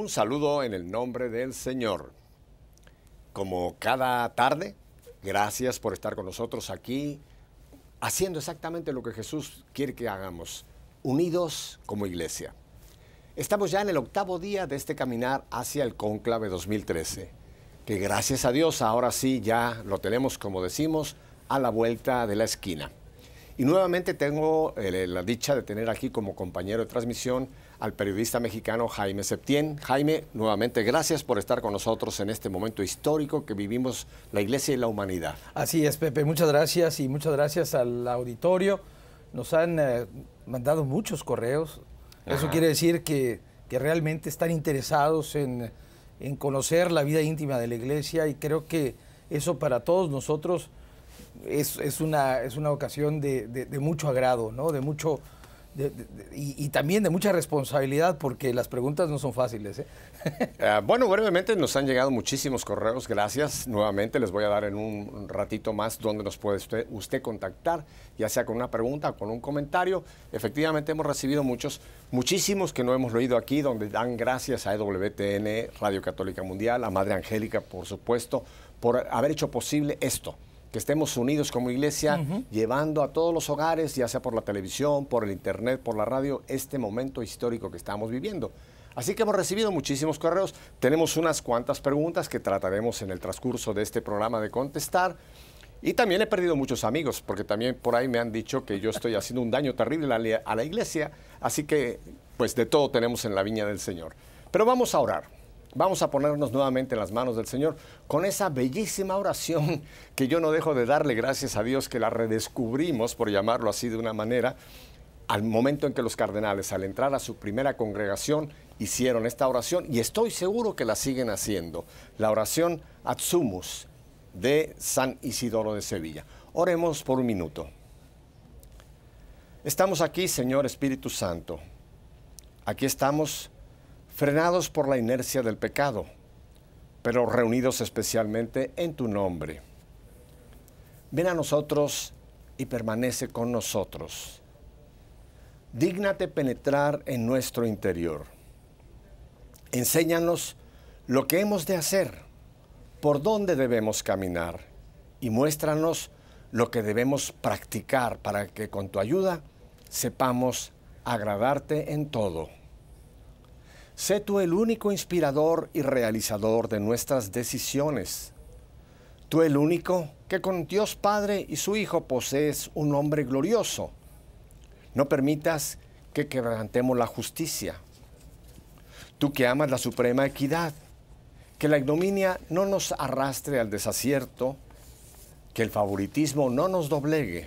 Un saludo en el nombre del Señor. Como cada tarde, gracias por estar con nosotros aquí, haciendo exactamente lo que Jesús quiere que hagamos, unidos como iglesia. Estamos ya en el octavo día de este caminar hacia el Cónclave 2013, que gracias a Dios ahora sí ya lo tenemos, como decimos, a la vuelta de la esquina. Y nuevamente tengo eh, la dicha de tener aquí como compañero de transmisión al periodista mexicano Jaime Septién. Jaime, nuevamente gracias por estar con nosotros en este momento histórico que vivimos la Iglesia y la humanidad. Así es, Pepe, muchas gracias y muchas gracias al auditorio. Nos han eh, mandado muchos correos. Eso quiere decir que, que realmente están interesados en, conocer la vida íntima de la Iglesia y creo que eso para todos nosotros... Es, una, es una ocasión de, mucho agrado, ¿no? de mucho y, también de mucha responsabilidad porque las preguntas no son fáciles. ¿eh? Ah, bueno, brevemente nos han llegado muchísimos correos, gracias. Nuevamente les voy a dar en un ratito más donde nos puede usted, usted contactar, ya sea con una pregunta o con un comentario. Efectivamente hemos recibido muchos, muchísimos que no hemos leído aquí, donde dan gracias a EWTN, Radio Católica Mundial, a Madre Angélica, por supuesto, por haber hecho posible esto que estemos unidos como iglesia, llevando a todos los hogares, ya sea por la televisión, por el internet, por la radio, este momento histórico que estamos viviendo. Así que hemos recibido muchísimos correos, tenemos unas cuantas preguntas que trataremos en el transcurso de este programa de contestar. Y también he perdido muchos amigos, porque también por ahí me han dicho que yo estoy haciendo un daño terrible a la, iglesia. Así que, pues de todo tenemos en la viña del Señor. Pero vamos a orar. Vamos a ponernos nuevamente en las manos del Señor con esa bellísima oración que yo no dejo de darle gracias a Dios que la redescubrimos, por llamarlo así de una manera, al momento en que los cardenales, al entrar a su primera congregación, hicieron esta oración y estoy seguro que la siguen haciendo, la oración Atsumus de San Isidoro de Sevilla. Oremos por un minuto. Estamos aquí, Señor Espíritu Santo. Aquí estamos frenados por la inercia del pecado, pero reunidos especialmente en tu nombre. Ven a nosotros y permanece con nosotros. Dígnate penetrar en nuestro interior. Enséñanos lo que hemos de hacer, por dónde debemos caminar y muéstranos lo que debemos practicar para que con tu ayuda sepamos agradarte en todo. Sé tú el único inspirador y realizador de nuestras decisiones. Tú el único que con Dios Padre y su Hijo posees un nombre glorioso. No permitas que quebrantemos la justicia. Tú que amas la suprema equidad, que la ignominia no nos arrastre al desacierto, que el favoritismo no nos doblegue,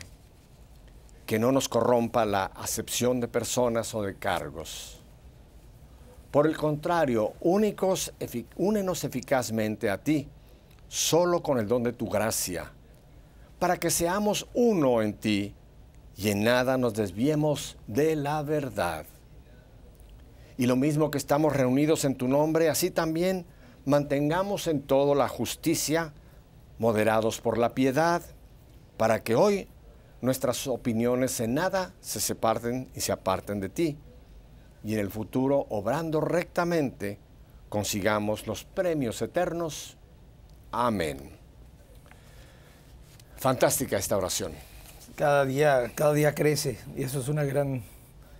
que no nos corrompa la acepción de personas o de cargos. Por el contrario, únicos, únenos eficazmente a ti, solo con el don de tu gracia, para que seamos uno en ti y en nada nos desviemos de la verdad. Y lo mismo que estamos reunidos en tu nombre, así también mantengamos en todo la justicia, moderados por la piedad, para que hoy nuestras opiniones en nada se separen y se aparten de ti y en el futuro, obrando rectamente, consigamos los premios eternos. Amén. Fantástica esta oración. Cada día, cada día crece y eso es una gran,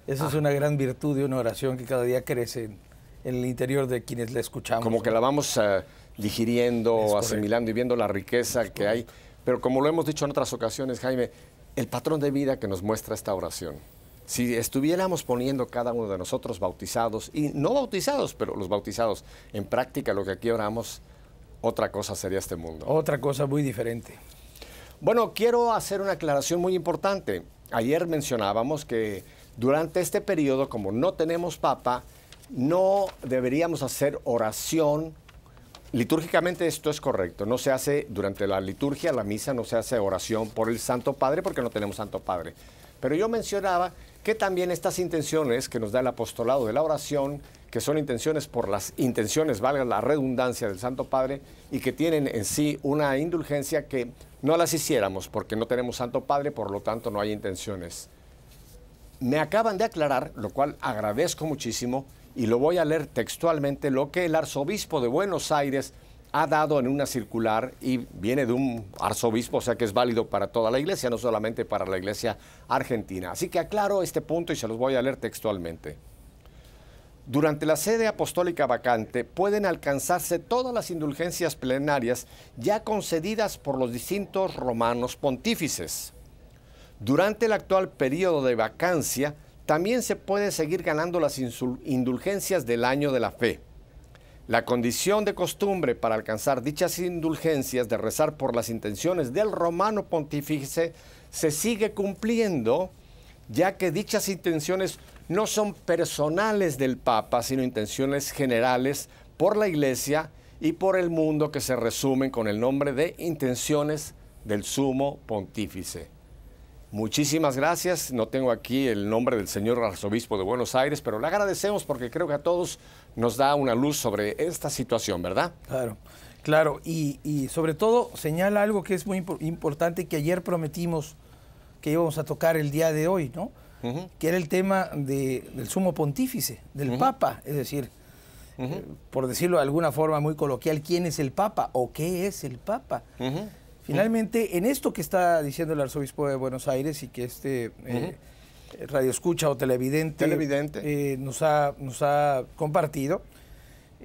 eso es ah. una gran virtud de una oración que cada día crece en, el interior de quienes la escuchamos. Como que la vamos eh, digiriendo, asimilando y viendo la riqueza que hay. Pero como lo hemos dicho en otras ocasiones, Jaime, el patrón de vida que nos muestra esta oración si estuviéramos poniendo cada uno de nosotros bautizados, y no bautizados, pero los bautizados, en práctica lo que aquí oramos, otra cosa sería este mundo. Otra cosa muy diferente. Bueno, quiero hacer una aclaración muy importante. Ayer mencionábamos que durante este periodo, como no tenemos papa, no deberíamos hacer oración Litúrgicamente esto es correcto, no se hace durante la liturgia, la misa, no se hace oración por el Santo Padre porque no tenemos Santo Padre. Pero yo mencionaba que también estas intenciones que nos da el apostolado de la oración, que son intenciones por las intenciones, valga la redundancia del Santo Padre, y que tienen en sí una indulgencia que no las hiciéramos porque no tenemos Santo Padre, por lo tanto no hay intenciones. Me acaban de aclarar, lo cual agradezco muchísimo, y lo voy a leer textualmente lo que el arzobispo de Buenos Aires ha dado en una circular y viene de un arzobispo, o sea que es válido para toda la iglesia, no solamente para la iglesia argentina. Así que aclaro este punto y se los voy a leer textualmente. Durante la sede apostólica vacante pueden alcanzarse todas las indulgencias plenarias ya concedidas por los distintos romanos pontífices. Durante el actual periodo de vacancia, también se puede seguir ganando las indulgencias del año de la fe. La condición de costumbre para alcanzar dichas indulgencias de rezar por las intenciones del romano pontífice se sigue cumpliendo, ya que dichas intenciones no son personales del Papa, sino intenciones generales por la Iglesia y por el mundo que se resumen con el nombre de intenciones del sumo pontífice. Muchísimas gracias. No tengo aquí el nombre del señor arzobispo de Buenos Aires, pero le agradecemos porque creo que a todos nos da una luz sobre esta situación, ¿verdad? Claro, claro. Y, sobre todo señala algo que es muy importante que ayer prometimos que íbamos a tocar el día de hoy, ¿no? Que era el tema del sumo pontífice, del Papa, es decir, eh, por decirlo de alguna forma muy coloquial, ¿quién es el Papa o qué es el Papa? Finalmente, en esto que está diciendo el arzobispo de Buenos Aires y que este eh, radio escucha o televidente, eh, nos, ha, compartido,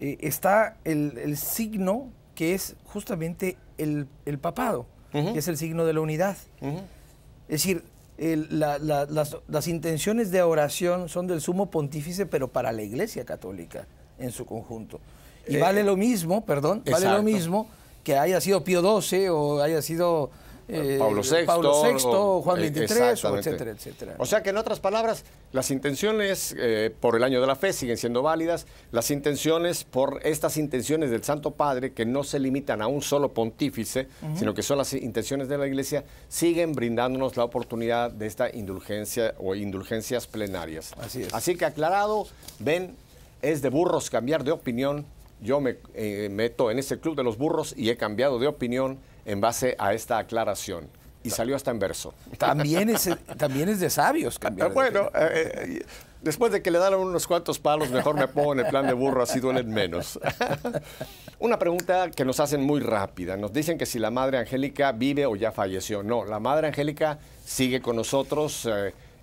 eh, está el, signo que es justamente el, papado, que es el signo de la unidad. Es decir, las, intenciones de oración son del sumo pontífice, pero para la Iglesia Católica en su conjunto. Y vale lo mismo, perdón, vale lo mismo que haya sido Pío XII o haya sido eh, Pablo eh, VI, o, Juan XXIII, etcétera, O sea que en otras palabras, las intenciones eh, por el año de la fe siguen siendo válidas, las intenciones por estas intenciones del Santo Padre, que no se limitan a un solo pontífice, sino que son las intenciones de la Iglesia, siguen brindándonos la oportunidad de esta indulgencia o indulgencias plenarias. Así Así que aclarado, ven, es de burros cambiar de opinión, yo me eh, meto en ese club de los burros y he cambiado de opinión en base a esta aclaración. Y salió hasta en verso. También es, también es de sabios cambiar. Bueno, eh, eh, después de que le daron unos cuantos palos, mejor me pongo en el plan de burro, así duelen menos. Una pregunta que nos hacen muy rápida. Nos dicen que si la madre Angélica vive o ya falleció. No, la madre Angélica sigue con nosotros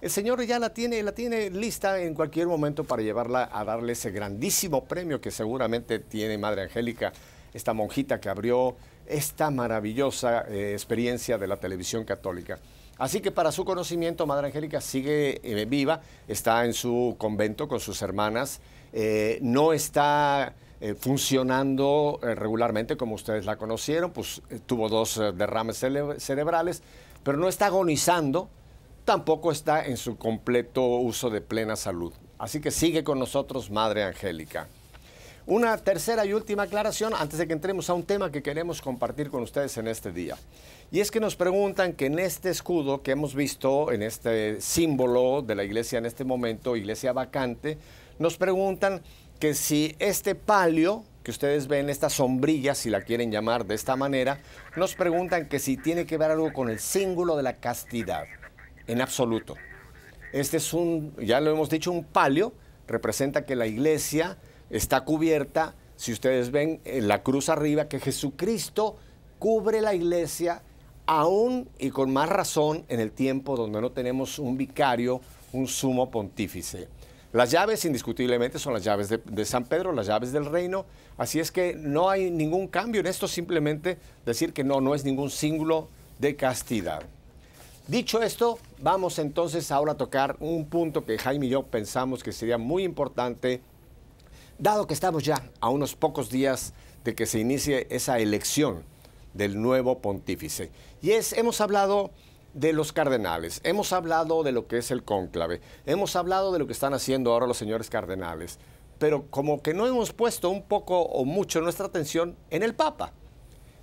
el señor ya la tiene, la tiene lista en cualquier momento para llevarla a darle ese grandísimo premio que seguramente tiene Madre Angélica, esta monjita que abrió esta maravillosa eh, experiencia de la televisión católica. Así que para su conocimiento, Madre Angélica sigue eh, viva, está en su convento con sus hermanas, eh, no está funcionando regularmente como ustedes la conocieron, pues tuvo dos derrames cerebrales, pero no está agonizando, tampoco está en su completo uso de plena salud. Así que sigue con nosotros, Madre Angélica. Una tercera y última aclaración antes de que entremos a un tema que queremos compartir con ustedes en este día. Y es que nos preguntan que en este escudo que hemos visto, en este símbolo de la iglesia en este momento, iglesia vacante, nos preguntan que si este palio que ustedes ven, esta sombrilla, si la quieren llamar de esta manera, nos preguntan que si tiene que ver algo con el símbolo de la castidad en absoluto. Este es un, ya lo hemos dicho, un palio, representa que la iglesia está cubierta, si ustedes ven en la cruz arriba, que Jesucristo cubre la iglesia aún y con más razón en el tiempo donde no tenemos un vicario, un sumo pontífice. Las llaves indiscutiblemente son las llaves de, de, San Pedro, las llaves del reino, así es que no hay ningún cambio en esto, simplemente decir que no, no es ningún símbolo de castidad. Dicho esto, vamos entonces ahora a tocar un punto que Jaime y yo pensamos que sería muy importante, dado que estamos ya a unos pocos días de que se inicie esa elección del nuevo pontífice. Y es, hemos hablado de los cardenales, hemos hablado de lo que es el cónclave, hemos hablado de lo que están haciendo ahora los señores cardenales, pero como que no hemos puesto un poco o mucho nuestra atención en el Papa.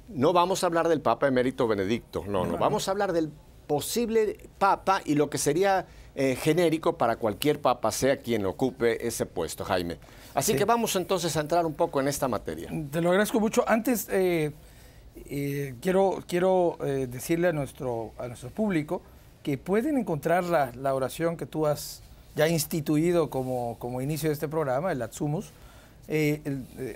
No vamos a hablar del Papa emérito Benedicto, no, no, vamos a hablar del posible papa y lo que sería eh, genérico para cualquier papa, sea quien ocupe ese puesto, Jaime. Así que vamos entonces a entrar un poco en esta materia. Te lo agradezco mucho. Antes, eh, eh, quiero, quiero decirle a nuestro, a nuestro público que pueden encontrar la, oración que tú has ya instituido como, como inicio de este programa, el Atsumus,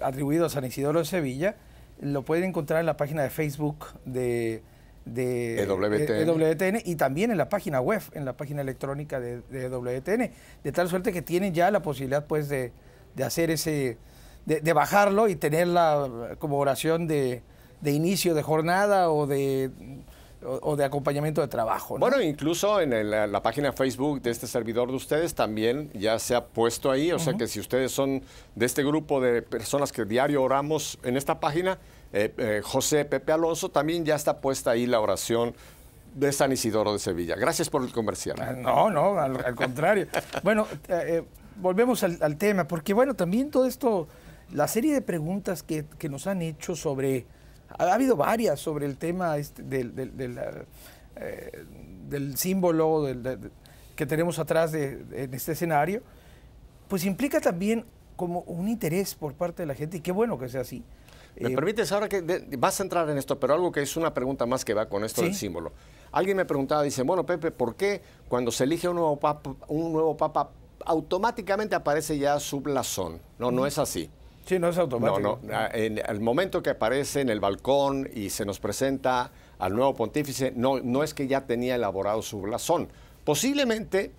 atribuido a San Isidoro de Sevilla. Lo pueden encontrar en la página de Facebook de de eh, e WTN eh, e y también en la página web, en la página electrónica de, e WTN, de tal suerte que tienen ya la posibilidad pues de, hacer ese, de, bajarlo y tenerla como oración de, inicio de jornada o de o de acompañamiento de trabajo. Bueno, incluso en la, página Facebook de este servidor de ustedes también ya se ha puesto ahí, o sea que si ustedes son de este grupo de personas que diario oramos en esta página, eh, eh, José Pepe Alonso, también ya está puesta ahí la oración de San Isidoro de Sevilla. Gracias por el comercial. Ah, no, no, al, contrario. bueno, eh, volvemos al, tema, porque bueno, también todo esto, la serie de preguntas que, nos han hecho sobre, ha, habido varias sobre el tema este del, símbolo que tenemos atrás en este escenario, pues implica también como un interés por parte de la gente, y qué bueno que sea así, ¿Me eh, permites ahora que vas a entrar en esto, pero algo que es una pregunta más que va con esto del símbolo? Alguien me preguntaba, dice, bueno, Pepe, ¿por qué cuando se elige un nuevo papa, un nuevo papa automáticamente aparece ya su blasón? No, no es así. Sí, no es automático. No, no. En el momento que aparece en el balcón y se nos presenta al nuevo pontífice, no, no es que ya tenía elaborado su blasón. Posiblemente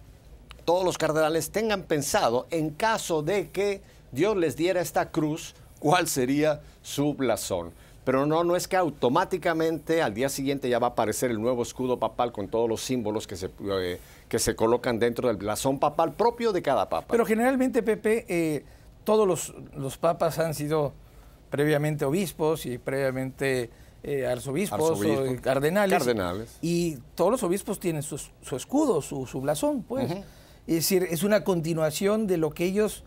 todos los cardenales tengan pensado, en caso de que Dios les diera esta cruz, cuál sería su blasón. Pero no, no es que automáticamente al día siguiente ya va a aparecer el nuevo escudo papal con todos los símbolos que se, eh, que se colocan dentro del blasón papal propio de cada papa. Pero generalmente, Pepe, eh, todos los, papas han sido previamente obispos y previamente eh, arzobispos, cardenales, cardenales, Y todos los obispos tienen su, escudo, su, su, blasón, pues. Es decir, es una continuación de lo que ellos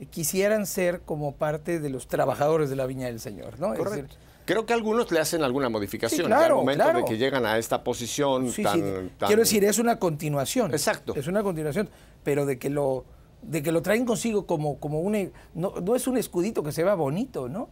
eh, quisieran ser como parte de los trabajadores de la Viña del Señor, ¿no? Creo que algunos le hacen alguna modificación al momento de que llegan a esta posición Quiero decir, es una continuación. Exacto. Es una continuación, pero de que lo, de que lo traen consigo como, como un... E, no, es un escudito que se vea bonito, ¿no?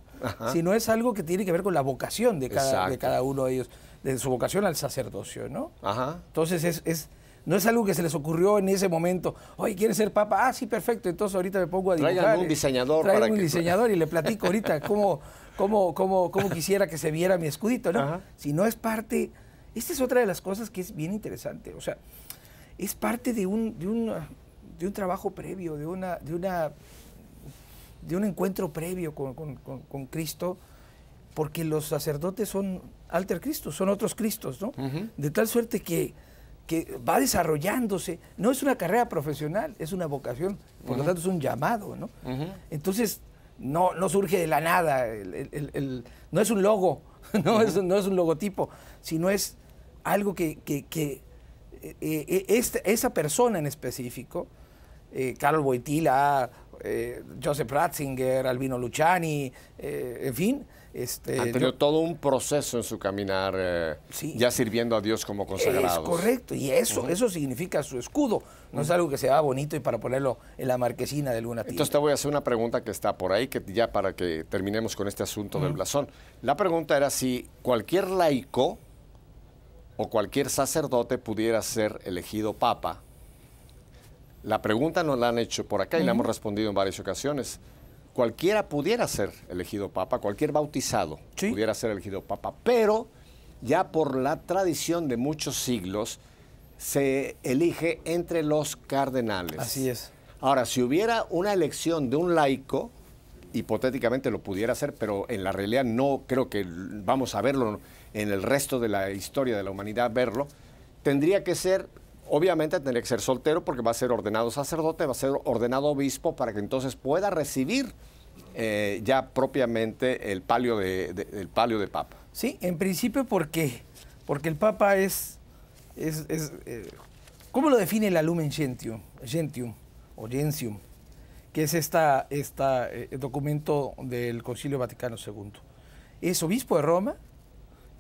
Sino es algo que tiene que ver con la vocación de cada, de cada uno de ellos, de su vocación al sacerdocio, ¿no? Ajá. Entonces es no es algo que se les ocurrió en ese momento. Oye, ¿quieres ser papa? Ah, sí, perfecto. Entonces ahorita me pongo a dibujar. a un diseñador. un diseñador y le platico ahorita cómo, cómo, cómo, cómo quisiera que se viera mi escudito, ¿no? Si no es parte... Esta es otra de las cosas que es bien interesante. O sea, es parte de un, de un trabajo previo, de, una, de, una, de un encuentro previo con, Cristo, porque los sacerdotes son alter Cristo, son otros Cristos, ¿no? De tal suerte que que va desarrollándose. No es una carrera profesional, es una vocación, por lo tanto es un llamado, ¿no? Entonces, no, no surge de la nada, el, no es un logo, no, es, un logotipo, sino es algo que, que, eh, eh, eh, esa persona en específico, Carlos Carol eh, Joseph Ratzinger, Albino Luciani, eh, en fin. Este, ha tenido todo un proceso en su caminar, eh, ya sirviendo a Dios como consagrado. Es correcto, y eso, eso significa su escudo, no es algo que se bonito y para ponerlo en la marquesina de alguna tienda. Entonces te voy a hacer una pregunta que está por ahí, que ya para que terminemos con este asunto del blasón. La pregunta era si cualquier laico o cualquier sacerdote pudiera ser elegido papa la pregunta nos la han hecho por acá y la hemos respondido en varias ocasiones. Cualquiera pudiera ser elegido papa, cualquier bautizado pudiera ser elegido papa, pero ya por la tradición de muchos siglos se elige entre los cardenales. Así es. Ahora, si hubiera una elección de un laico, hipotéticamente lo pudiera hacer, pero en la realidad no creo que vamos a verlo en el resto de la historia de la humanidad, verlo, tendría que ser obviamente tiene que ser soltero porque va a ser ordenado sacerdote, va a ser ordenado obispo para que entonces pueda recibir eh, ya propiamente el palio de, palio papa. Sí, en principio porque, porque el papa es... es, eh, ¿Cómo lo define la Lumen Gentium, Gentium o Que es esta, eh, documento del Concilio Vaticano II. Es obispo de Roma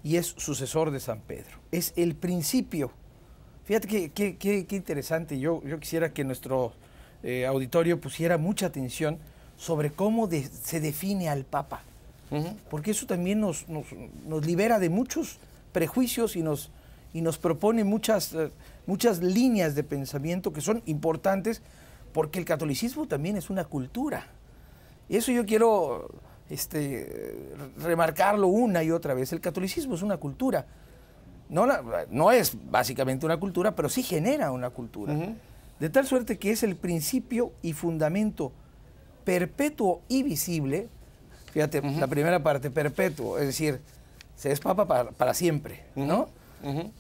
y es sucesor de San Pedro. Es el principio Fíjate qué interesante. Yo, quisiera que nuestro eh, auditorio pusiera mucha atención sobre cómo se define al Papa. Porque eso también nos, libera de muchos prejuicios y nos, propone eh, muchas, líneas de pensamiento que son importantes porque el catolicismo también es una cultura. eso yo quiero este, remarcarlo una y otra vez. El catolicismo es una cultura. No, no es básicamente una cultura, pero sí genera una cultura. De tal suerte que es el principio y fundamento perpetuo y visible. Fíjate, la primera parte, perpetuo, es decir, se es papa para, siempre, ¿no?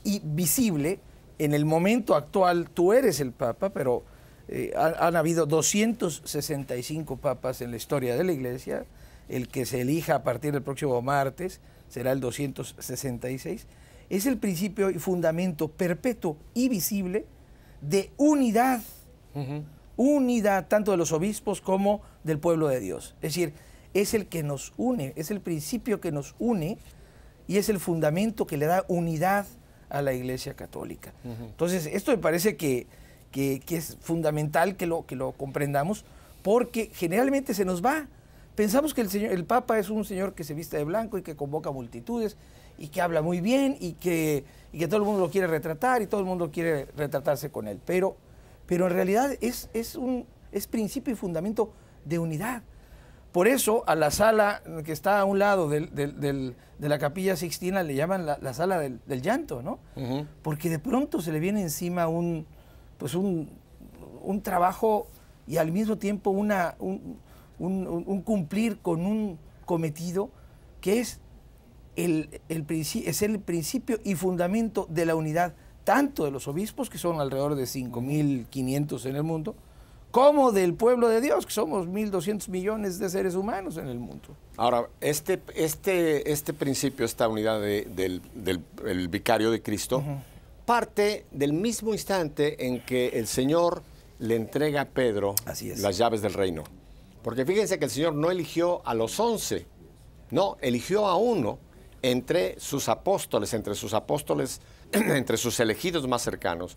Y visible, en el momento actual tú eres el papa, pero eh, han, habido 265 papas en la historia de la iglesia. El que se elija a partir del próximo martes será el 266 es el principio y fundamento perpetuo y visible de unidad, unidad tanto de los obispos como del pueblo de Dios. Es decir, es el que nos une, es el principio que nos une y es el fundamento que le da unidad a la Iglesia Católica. Entonces, esto me parece que, que, que, es fundamental que lo, que lo comprendamos porque generalmente se nos va. Pensamos que el, señor, el Papa es un señor que se viste de blanco y que convoca multitudes y que habla muy bien y que, que todo el mundo lo quiere retratar y todo el mundo quiere retratarse con él. Pero, pero en realidad es, es, un, es principio y fundamento de unidad. Por eso a la sala que está a un lado de la capilla sixtina le llaman la, sala del, llanto, ¿no? Porque de pronto se le viene encima un, pues un, trabajo y al mismo tiempo una, un, cumplir con un cometido que es el, es el principio y fundamento de la unidad, tanto de los obispos, que son alrededor de 5.500 en el mundo, como del pueblo de Dios, que somos 1.200 millones de seres humanos en el mundo. Ahora, este, este, este principio, esta unidad del, vicario de Cristo, parte del mismo instante en que el Señor le entrega a Pedro las llaves del reino. Porque fíjense que el Señor no eligió a los once, no, eligió a uno entre sus apóstoles, entre sus apóstoles, entre sus elegidos más cercanos.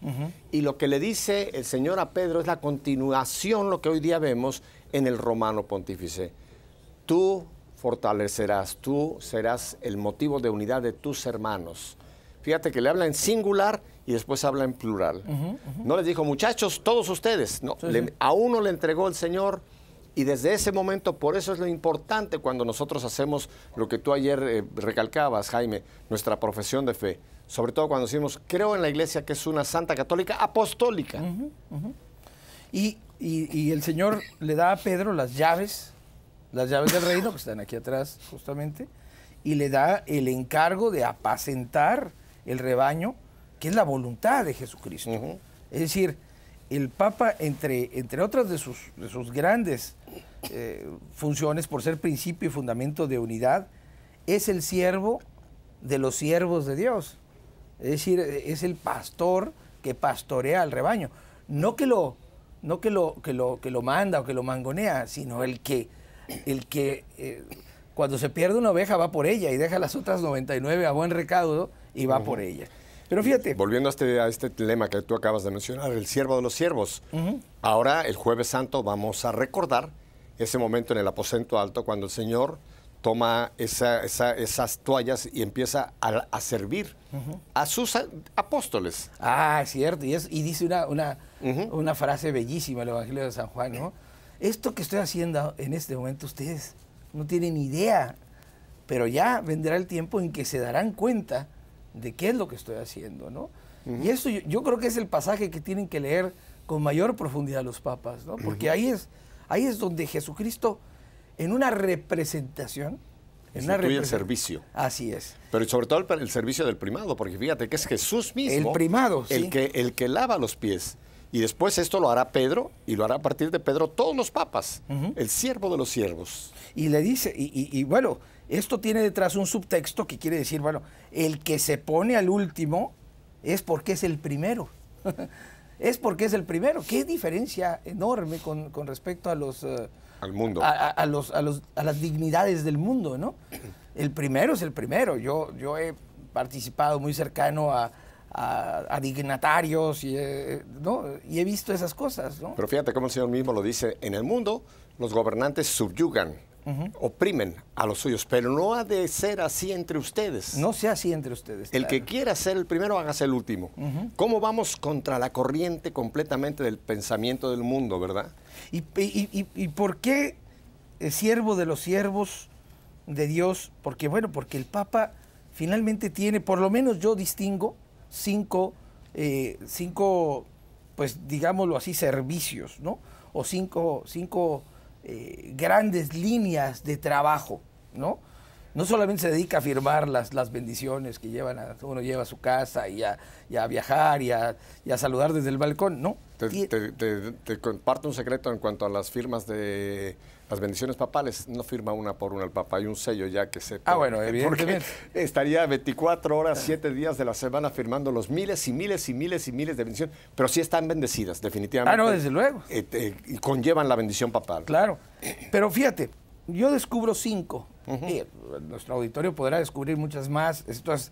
Y lo que le dice el Señor a Pedro es la continuación, lo que hoy día vemos en el romano pontífice. Tú fortalecerás, tú serás el motivo de unidad de tus hermanos. Fíjate que le habla en singular y después habla en plural. No les dijo, muchachos, todos ustedes. No, a uno le entregó el Señor y desde ese momento, por eso es lo importante cuando nosotros hacemos lo que tú ayer eh, recalcabas, Jaime, nuestra profesión de fe. Sobre todo cuando decimos, creo en la iglesia que es una santa católica apostólica. Y, el Señor le da a Pedro las llaves, las llaves del reino, que están aquí atrás justamente, y le da el encargo de apacentar el rebaño, que es la voluntad de Jesucristo. Es decir, el Papa, entre, entre otras de sus, grandes eh, funciones, por ser principio y fundamento de unidad, es el siervo de los siervos de Dios. Es decir, es el pastor que pastorea al rebaño. No que lo, no que lo, que lo, que lo manda o que lo mangonea, sino el que, el que eh, cuando se pierde una oveja va por ella y deja las otras 99 a buen recaudo y va por ella. Pero fíjate. Volviendo a este, a este lema que tú acabas de mencionar, el siervo de los siervos. Ahora, el Jueves Santo, vamos a recordar ese momento en el aposento alto cuando el Señor toma esas toallas y empieza a, servir a sus apóstoles. Ah, es cierto. Y, dice una, una, frase bellísima el Evangelio de San Juan, ¿no? Esto que estoy haciendo en este momento, ustedes no tienen idea, pero ya vendrá el tiempo en que se darán cuenta de qué es lo que estoy haciendo, ¿no? Y eso yo, creo que es el pasaje que tienen que leer con mayor profundidad los papas, ¿no? Porque ahí, es, ahí es donde Jesucristo, en una representación, en una el servicio. Así es. Pero sobre todo el, el, servicio del primado, porque fíjate que es Jesús mismo. El primado, sí. El que, el que lava los pies. Y después esto lo hará Pedro y lo hará a partir de Pedro todos los papas, el siervo de los siervos. Y le dice, y, y bueno, esto tiene detrás un subtexto que quiere decir, bueno, el que se pone al último es porque es el primero. es porque es el primero. Qué diferencia enorme con, respecto a los... Eh, al mundo. A, las dignidades del mundo, ¿no? El primero es el primero. Yo, yo he participado muy cercano a, dignatarios y, eh, y he visto esas cosas. Pero fíjate cómo el Señor mismo lo dice, en el mundo los gobernantes subyugan oprimen a los suyos, pero no ha de ser así entre ustedes. No sea así entre ustedes. El que quiera ser el primero, ser el último. ¿Cómo vamos contra la corriente completamente del pensamiento del mundo, verdad? ¿Y, por qué el siervo de los siervos de Dios? Porque, bueno, porque el Papa finalmente tiene, por lo menos yo distingo, cinco, eh, cinco pues digámoslo así, servicios, ¿no? O cinco, cinco eh, grandes líneas de trabajo, ¿no? No solamente se dedica a firmar las, las bendiciones que llevan a, uno lleva a su casa y a, viajar y a, saludar desde el balcón, ¿no? te comparto un secreto en cuanto a las firmas de las bendiciones papales no firma una por una el papá, hay un sello ya que se... Ah, bueno, evidentemente. Porque estaría 24 horas, 7 días de la semana firmando los miles y miles y miles y miles de bendiciones, pero sí están bendecidas, definitivamente. Ah, no, desde luego. Eh, eh, y conllevan la bendición papal. Claro, pero fíjate, yo descubro cinco, nuestro auditorio podrá descubrir muchas más, esto es,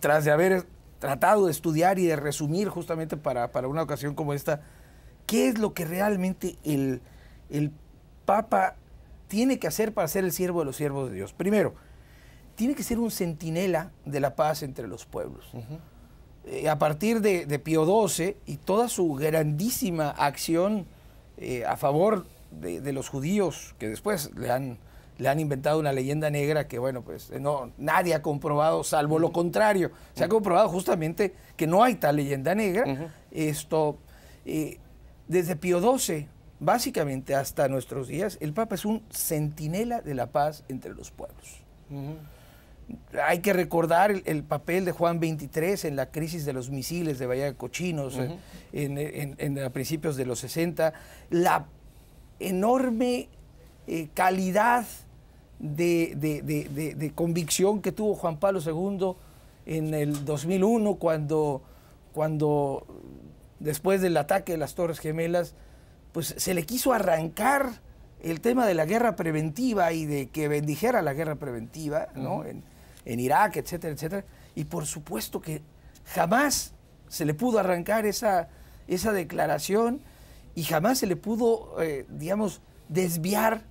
tras de haber tratado de estudiar y de resumir justamente para, para una ocasión como esta, ¿qué es lo que realmente el, el Papa tiene que hacer para ser el siervo de los siervos de Dios? Primero, tiene que ser un centinela de la paz entre los pueblos. Eh, a partir de, Pío XII y toda su grandísima acción eh, a favor de, los judíos, que después le han, le han inventado una leyenda negra que, bueno, pues eh, no, nadie ha comprobado, salvo lo contrario. Se ha comprobado justamente que no hay tal leyenda negra. Esto, desde Pío XII básicamente hasta nuestros días, el Papa es un centinela de la paz entre los pueblos. Hay que recordar el, papel de Juan 23 en la crisis de los misiles de Bahía de Cochinos eh, en, a principios de los 60, la enorme eh, calidad de, convicción que tuvo Juan Pablo II en el 2001 cuando, cuando después del ataque de las Torres Gemelas, pues se le quiso arrancar el tema de la guerra preventiva y de que bendijera la guerra preventiva, en, Irak, etcétera, etcétera. Y por supuesto que jamás se le pudo arrancar esa, declaración y jamás se le pudo, eh, digamos, desviar,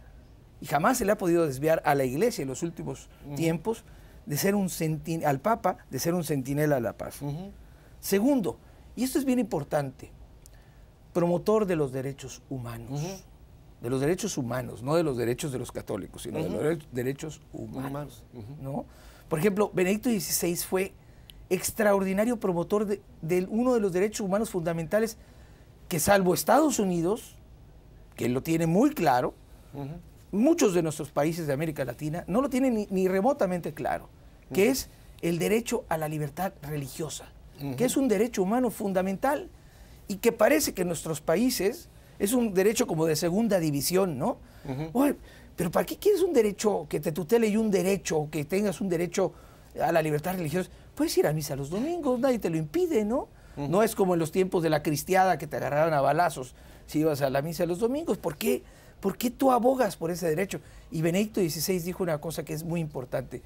y jamás se le ha podido desviar a la iglesia en los últimos tiempos de ser un al Papa de ser un centinela a la paz. Segundo, y esto es bien importante, promotor de los derechos humanos. De los derechos humanos, no de los derechos de los católicos, sino de los derechos humanos. ¿no? Por ejemplo, Benedicto XVI fue extraordinario promotor de, uno de los derechos humanos fundamentales que salvo Estados Unidos, que lo tiene muy claro, muchos de nuestros países de América Latina no lo tienen ni remotamente claro, que es el derecho a la libertad religiosa, que es un derecho humano fundamental y que parece que en nuestros países es un derecho como de segunda división, ¿no? pero ¿para qué quieres un derecho que te tutele y un derecho, que tengas un derecho a la libertad religiosa? Puedes ir a misa los domingos, nadie te lo impide, ¿no? No es como en los tiempos de la cristiada que te agarraron a balazos si ibas a la misa los domingos. ¿Por qué? ¿Por qué tú abogas por ese derecho? Y Benedicto XVI dijo una cosa que es muy importante.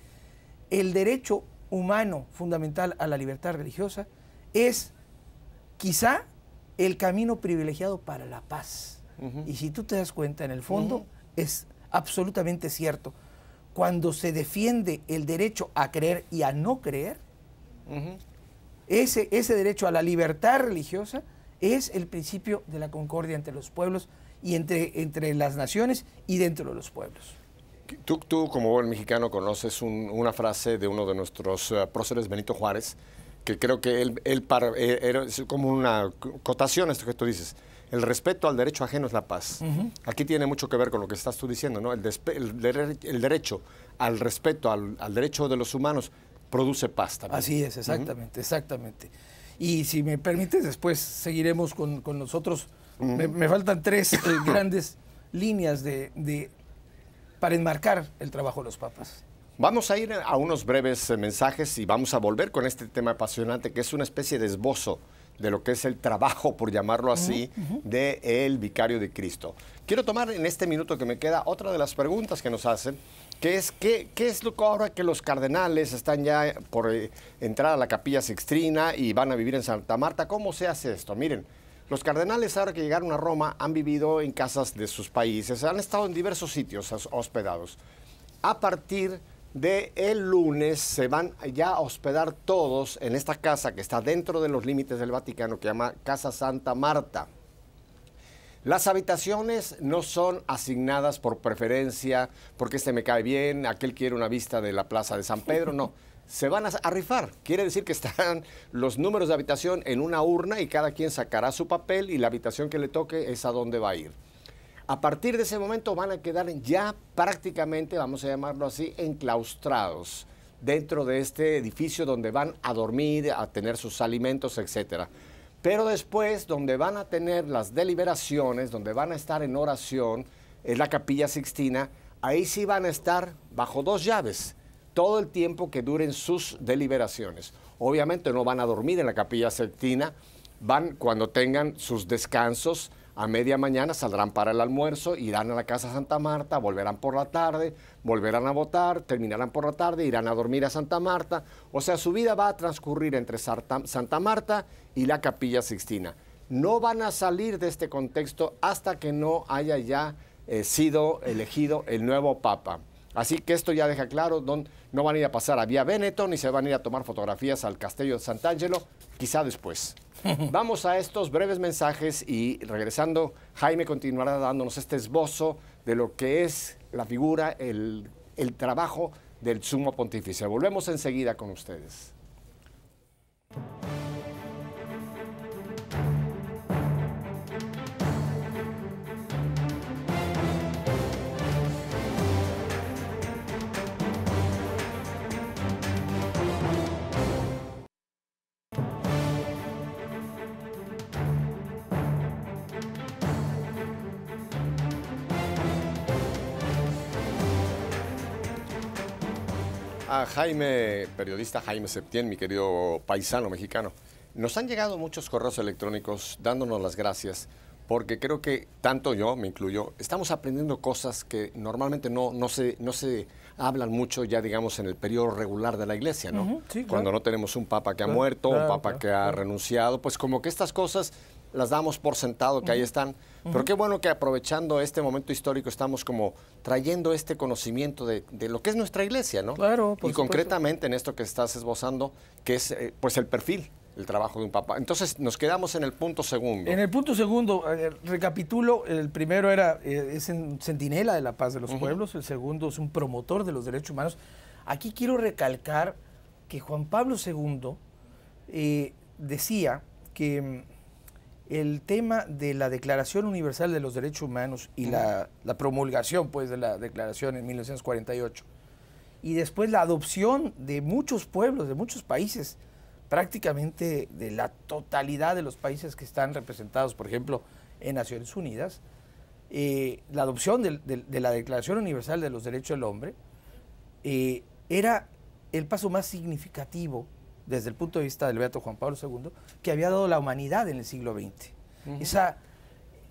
El derecho humano fundamental a la libertad religiosa es quizá el camino privilegiado para la paz. Y si tú te das cuenta, en el fondo es absolutamente cierto. Cuando se defiende el derecho a creer y a no creer, ese, ese derecho a la libertad religiosa es el principio de la concordia entre los pueblos y entre, entre las naciones y dentro de los pueblos. Tú, tú como buen mexicano, conoces una frase de uno de nuestros eh, próceres, Benito Juárez, que creo que él, él eh, como una cotación esto que tú dices. El respeto al derecho ajeno es la paz. Aquí tiene mucho que ver con lo que estás tú diciendo, ¿no? El, el, el derecho al respeto, al, derecho de los humanos, produce paz también. Así es, exactamente, exactamente. Y si me permites, después seguiremos con, nosotros. me, me, faltan tres eh, grandes líneas de, de, para enmarcar el trabajo de los papas. Vamos a ir a unos breves eh, mensajes y vamos a volver con este tema apasionante que es una especie de esbozo de lo que es el trabajo, por llamarlo así, del de el vicario de Cristo. Quiero tomar en este minuto que me queda otra de las preguntas que nos hacen, que es qué, qué es lo que ahora que los cardenales están ya por eh, entrar a la capilla sextrina y van a vivir en Santa Marta, ¿cómo se hace esto? Miren, los cardenales ahora que llegaron a Roma han vivido en casas de sus países, han estado en diversos sitios hospedados. A partir de el lunes se van ya a hospedar todos en esta casa que está dentro de los límites del Vaticano, que se llama Casa Santa Marta. Las habitaciones no son asignadas por preferencia, porque este me cae bien, aquel quiere una vista de la Plaza de San Pedro, no. Se van a rifar. Quiere decir que están los números de habitación en una urna y cada quien sacará su papel y la habitación que le toque es a dónde va a ir. A partir de ese momento van a quedar ya prácticamente, vamos a llamarlo así, enclaustrados dentro de este edificio donde van a dormir, a tener sus alimentos, etcétera. Pero después, donde van a tener las deliberaciones, donde van a estar en oración, es la capilla sixtina, ahí sí van a estar bajo dos llaves todo el tiempo que duren sus deliberaciones. Obviamente no van a dormir en la capilla sixtina, van cuando tengan sus descansos, a media mañana saldrán para el almuerzo, irán a la Casa Santa Marta, volverán por la tarde, volverán a votar, terminarán por la tarde, irán a dormir a Santa Marta. O sea, su vida va a transcurrir entre Santa Marta y la Capilla Sixtina. No van a salir de este contexto hasta que no haya ya eh, sido elegido el nuevo Papa. Así que esto ya deja claro, no van a ir a pasar a Vía Veneto ni se van a ir a tomar fotografías al Castillo de Sant'Angelo, quizá después. Vamos a estos breves mensajes y regresando, Jaime continuará dándonos este esbozo de lo que es la figura, el, el trabajo del sumo pontífice. Volvemos enseguida con ustedes. a Jaime, periodista Jaime Septién, mi querido paisano mexicano. Nos han llegado muchos correos electrónicos dándonos las gracias porque creo que tanto yo, me incluyo, estamos aprendiendo cosas que normalmente no, no, se, no se hablan mucho ya, digamos, en el periodo regular de la iglesia, ¿no? Cuando no tenemos un papa que ha muerto, un papa que ha renunciado, pues como que estas cosas las damos por sentado, que ahí están. Pero qué bueno que aprovechando este momento histórico estamos como trayendo este conocimiento de, lo que es nuestra iglesia, ¿no? Claro. y concretamente en esto que estás esbozando, que es eh, pues el perfil, el trabajo de un papá. Entonces nos quedamos en el punto segundo. En el punto segundo, recapitulo, el primero era, eh, es un centinela de la paz de los pueblos, el segundo es un promotor de los derechos humanos. Aquí quiero recalcar que Juan Pablo II eh, decía que mm, el tema de la Declaración Universal de los Derechos Humanos y la, promulgación pues, de la Declaración en 1948 y después la adopción de muchos pueblos, de muchos países, prácticamente de la totalidad de los países que están representados, por ejemplo, en Naciones Unidas, eh, la adopción de, la Declaración Universal de los Derechos del Hombre eh, era el paso más significativo desde el punto de vista del Beato Juan Pablo II, que había dado la humanidad en el siglo XX. Esa,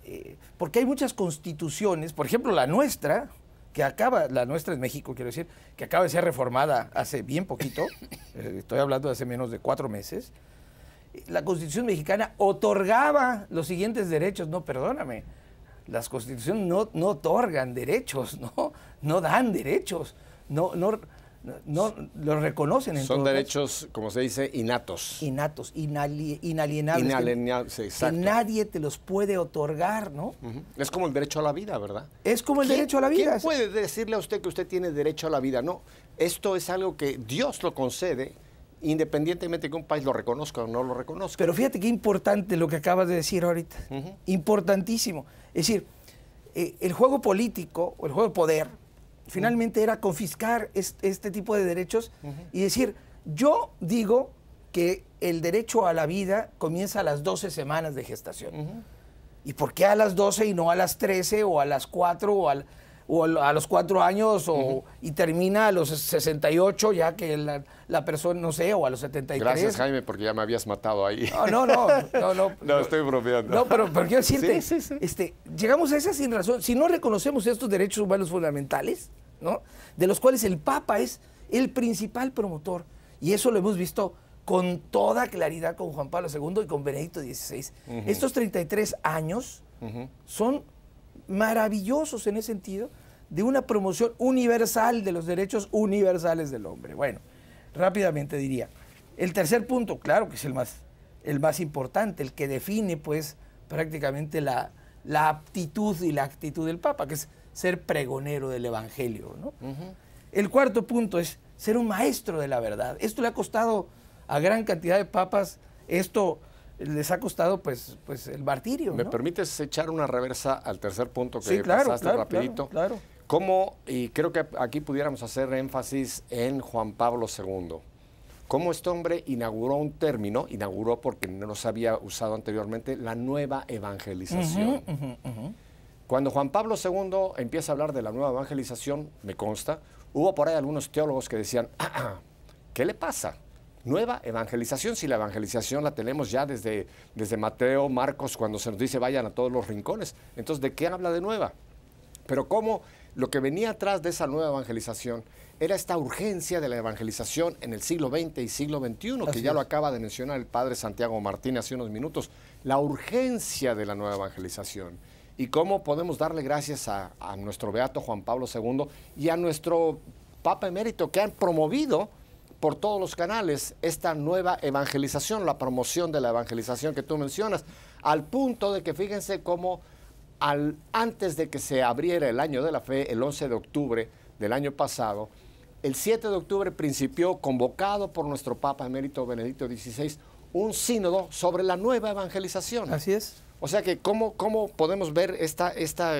eh, porque hay muchas constituciones, por ejemplo la nuestra, que acaba, la nuestra en México, quiero decir, que acaba de ser reformada hace bien poquito, eh, estoy hablando de hace menos de cuatro meses, la constitución mexicana otorgaba los siguientes derechos, no, perdóname, las constituciones no, no otorgan derechos, ¿no? no dan derechos, no, no lo reconocen en Son derechos, como se dice, innatos. Innatos, inalienables. Inalienables, nadie te los puede otorgar, ¿no? Es como el derecho a la vida, ¿verdad? Es como el derecho a la vida. ¿Quién puede decirle a usted que usted tiene derecho a la vida? No, esto es algo que Dios lo concede independientemente que un país lo reconozca o no lo reconozca. Pero fíjate qué importante lo que acabas de decir ahorita. Importantísimo. Es decir, eh, el juego político o el juego de poder finalmente era confiscar este, tipo de derechos y decir, yo digo que el derecho a la vida comienza a las 12 semanas de gestación. ¿Y por qué a las 12 y no a las 13 o a las 4 o, a los 4 años y termina a los 68 ya que la, persona, no sé, o a los 73? Gracias, Jaime, porque ya me habías matado ahí. No, no, no. No, no, estoy bromeando. No, pero, pero quiero Este, llegamos a esa sin razón. Si no reconocemos estos derechos humanos fundamentales, de los cuales el Papa es el principal promotor. Y eso lo hemos visto con toda claridad con Juan Pablo II y con Benedicto XVI. Estos 33 años son maravillosos en ese sentido de una promoción universal de los derechos universales del hombre. Bueno, rápidamente diría, el tercer punto, claro que es el más, el más importante, el que define pues prácticamente la, la aptitud y la actitud del Papa, que es ser pregonero del Evangelio. ¿no? El cuarto punto es ser un maestro de la verdad. Esto le ha costado a gran cantidad de papas, esto les ha costado pues, pues el martirio. ¿Me permites echar una reversa al tercer punto que pasaste rapidito? Claro, ¿Cómo, y creo que aquí pudiéramos hacer énfasis en Juan Pablo II, cómo este hombre inauguró un término, inauguró porque no se había usado anteriormente, la nueva evangelización. Cuando Juan Pablo II empieza a hablar de la nueva evangelización, me consta, hubo por ahí algunos teólogos que decían, ah, ah, ¿qué le pasa? Nueva evangelización, si la evangelización la tenemos ya desde, desde Mateo, Marcos, cuando se nos dice vayan a todos los rincones. Entonces, ¿de qué habla de nueva? Pero cómo lo que venía atrás de esa nueva evangelización era esta urgencia de la evangelización en el siglo XX y siglo XXI, que ya lo acaba de mencionar el padre Santiago Martínez hace unos minutos, la urgencia de la nueva evangelización y cómo podemos darle gracias a, nuestro beato Juan Pablo II y a nuestro Papa Emérito que han promovido por todos los canales esta nueva evangelización, la promoción de la evangelización que tú mencionas, al punto de que fíjense cómo al, antes de que se abriera el año de la fe, el 11 de octubre del año pasado, el 7 de octubre principió, convocado por nuestro Papa Emérito Benedicto XVI, un sínodo sobre la nueva evangelización. Así es. O sea que, ¿cómo, cómo podemos ver esta, esta,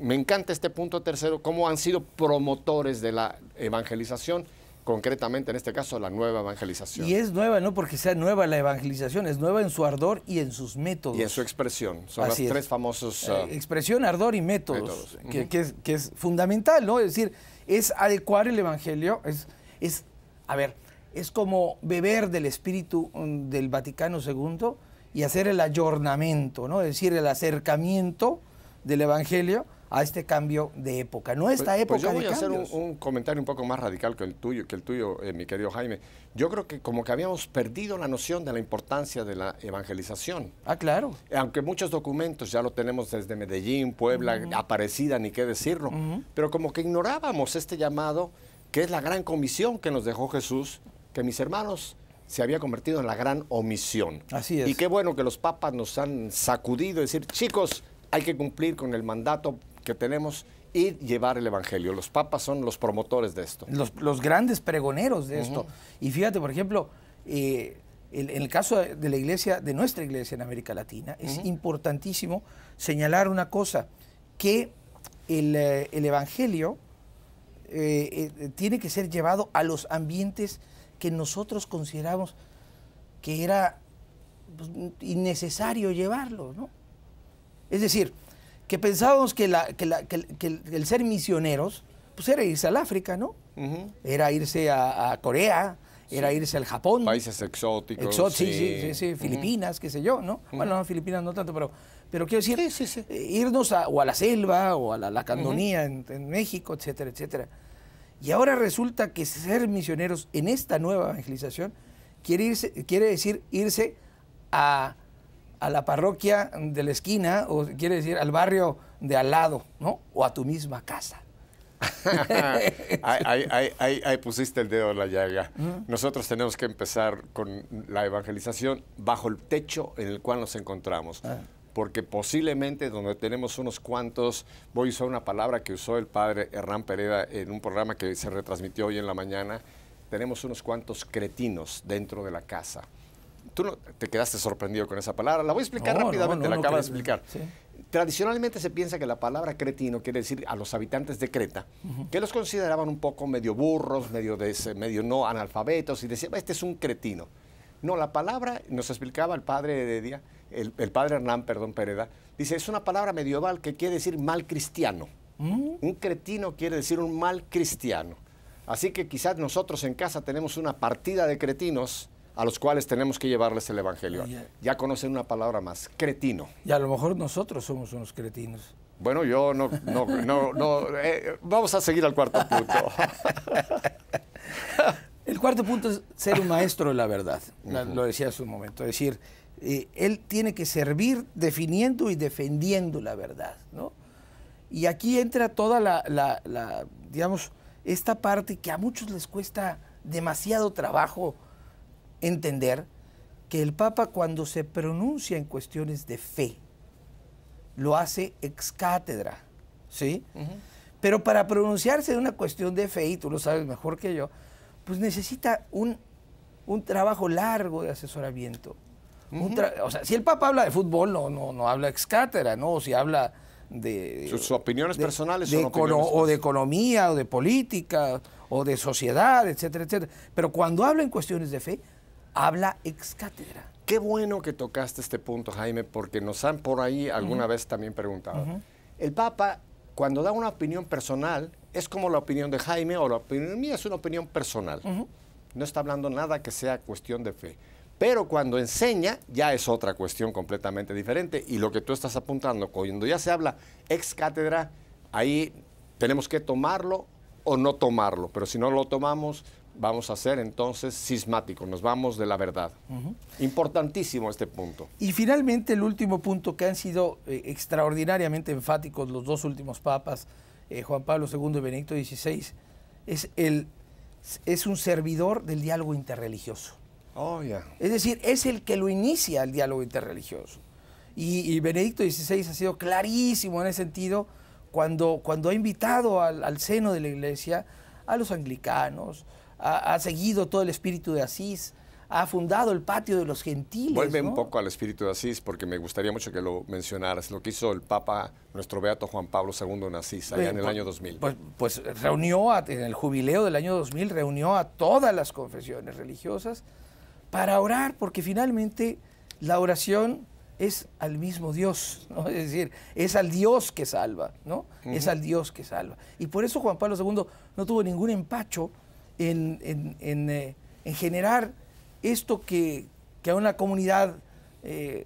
me encanta este punto tercero, cómo han sido promotores de la evangelización? concretamente en este caso la nueva evangelización. Y es nueva, no porque sea nueva la evangelización, es nueva en su ardor y en sus métodos. Y en su expresión, son Así los tres famosos... Eh, ah, expresión, ardor y métodos, Que, es, fundamental, ¿no? Es decir, es adecuar el evangelio, es, es a ver, es como beber del espíritu mm, del Vaticano II y hacer el ayornamiento, ¿no? es decir, el acercamiento del Evangelio a este cambio de época, no esta pues, pues época. Pues yo voy a hacer un, comentario un poco más radical que el tuyo, que el tuyo, eh, mi querido Jaime. Yo creo que como que habíamos perdido la noción de la importancia de la evangelización. Ah, claro. Aunque muchos documentos ya lo tenemos desde Medellín, Puebla, Aparecida, ni qué decirlo, pero como que ignorábamos este llamado que es la gran comisión que nos dejó Jesús, que mis hermanos se había convertido en la gran omisión. Así es. Y qué bueno que los papas nos han sacudido, decir, chicos, hay que cumplir con el mandato que tenemos y llevar el Evangelio. Los papas son los promotores de esto. Los, grandes pregoneros de esto. Y fíjate, por ejemplo, eh, en, el caso de la iglesia, de nuestra iglesia en América Latina, es importantísimo señalar una cosa, que el, eh, Evangelio eh, tiene que ser llevado a los ambientes que nosotros consideramos que era pues, innecesario llevarlo, ¿no? Es decir, que pensábamos que, la, que, la, que, el ser misioneros, pues era irse al África, ¿no? Era irse a, Corea, era irse al Japón. Países exóticos. sí, sí, sí, Filipinas, qué sé yo, ¿no? Bueno, Filipinas no tanto, pero, pero quiero decir, eh, irnos a, o a la selva o a la, la candonía en, en, México, etcétera, etcétera. Y ahora resulta que ser misioneros en esta nueva evangelización quiere, irse, quiere decir irse a, la parroquia de la esquina o quiere decir al barrio de al lado, ¿no? O a tu misma casa. ahí, pusiste el dedo en la llaga. Nosotros tenemos que empezar con la evangelización bajo el techo en el cual nos encontramos. Ah porque posiblemente donde tenemos unos cuantos, voy a usar una palabra que usó el padre Hernán Pereda en un programa que se retransmitió hoy en la mañana, tenemos unos cuantos cretinos dentro de la casa. Tú no, te quedaste sorprendido con esa palabra, la voy a explicar rápidamente, la acabo de explicar. Tradicionalmente se piensa que la palabra cretino quiere decir a los habitantes de Creta, que los consideraban un poco medio burros, medio, medio no analfabetos, y decían, este es un cretino. No, la palabra, nos explicaba el padre Heredia, el, padre Hernán, perdón, Pereda, dice, es una palabra medieval que quiere decir mal cristiano. Mm. Un cretino quiere decir un mal cristiano. Así que quizás nosotros en casa tenemos una partida de cretinos a los cuales tenemos que llevarles el Evangelio. Ya, conocen una palabra más, cretino. Y a lo mejor nosotros somos unos cretinos. Bueno, yo no, eh, vamos a seguir al cuarto punto. el cuarto punto es ser un maestro de la verdad, lo decía hace un momento, es decir, eh, él tiene que servir definiendo y defendiendo la verdad. Y aquí entra toda la, digamos, esta parte que a muchos les cuesta demasiado trabajo entender, que el Papa cuando se pronuncia en cuestiones de fe, lo hace ex cátedra, ¿sí? Pero para pronunciarse en una cuestión de fe, y tú lo sabes mejor que yo, pues necesita un, un trabajo largo de asesoramiento o sea, si el Papa habla de fútbol, no, no, no habla ex cátedra, ¿no? si habla de. Sus, opiniones personales O de economía, o de política, o de sociedad, etcétera, etcétera. Pero cuando habla en cuestiones de fe, habla ex cátedra. Qué bueno que tocaste este punto, Jaime, porque nos han por ahí alguna vez también preguntado. El Papa, cuando da una opinión personal, es como la opinión de Jaime o la opinión mía, es una opinión personal. No está hablando nada que sea cuestión de fe. Pero cuando enseña ya es otra cuestión completamente diferente y lo que tú estás apuntando, cuando ya se habla ex cátedra, ahí tenemos que tomarlo o no tomarlo, pero si no lo tomamos vamos a ser entonces sismáticos, nos vamos de la verdad. Importantísimo este punto. Y finalmente el último punto que han sido eh, extraordinariamente enfáticos los dos últimos papas, eh, Juan Pablo II y Benedicto XVI, es, el, es un servidor del diálogo interreligioso. Oh, es decir, es el que lo inicia el diálogo interreligioso. Y, Benedicto XVI ha sido clarísimo en ese sentido cuando, cuando ha invitado al, seno de la iglesia a los anglicanos, ha, seguido todo el espíritu de Asís, ha fundado el patio de los gentiles. Vuelve un poco al espíritu de Asís, porque me gustaría mucho que lo mencionaras, lo que hizo el Papa, nuestro Beato Juan Pablo II en Asís, allá en el pues, año 2000. Pues, pues, reunió, en el jubileo del año 2000, reunió a todas las confesiones religiosas para orar, porque finalmente la oración es al mismo Dios, es decir, es al Dios que salva, ¿no? Es al Dios que salva. Y por eso Juan Pablo II no tuvo ningún empacho en, eh, generar esto que, a una comunidad eh,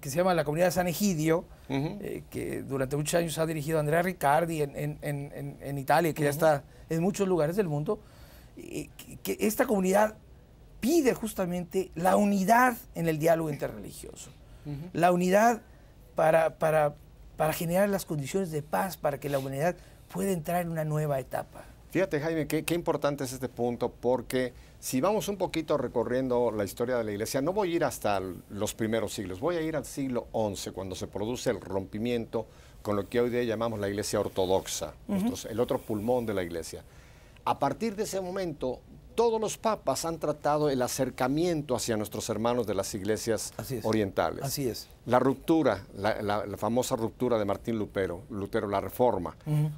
que se llama la comunidad de San Egidio, eh, que durante muchos años ha dirigido Andrea Riccardi en, Italia, que ya está en muchos lugares del mundo, que esta comunidad pide justamente la unidad en el diálogo interreligioso, la unidad para, para, generar las condiciones de paz, para que la humanidad pueda entrar en una nueva etapa. Fíjate Jaime, qué, importante es este punto, porque si vamos un poquito recorriendo la historia de la iglesia, no voy a ir hasta los primeros siglos, voy a ir al siglo XI, cuando se produce el rompimiento con lo que hoy día llamamos la iglesia ortodoxa, el otro pulmón de la iglesia. A partir de ese momento todos los papas han tratado el acercamiento hacia nuestros hermanos de las iglesias orientales. Así es. La ruptura, la, famosa ruptura de Martín Lutero, Lutero la reforma.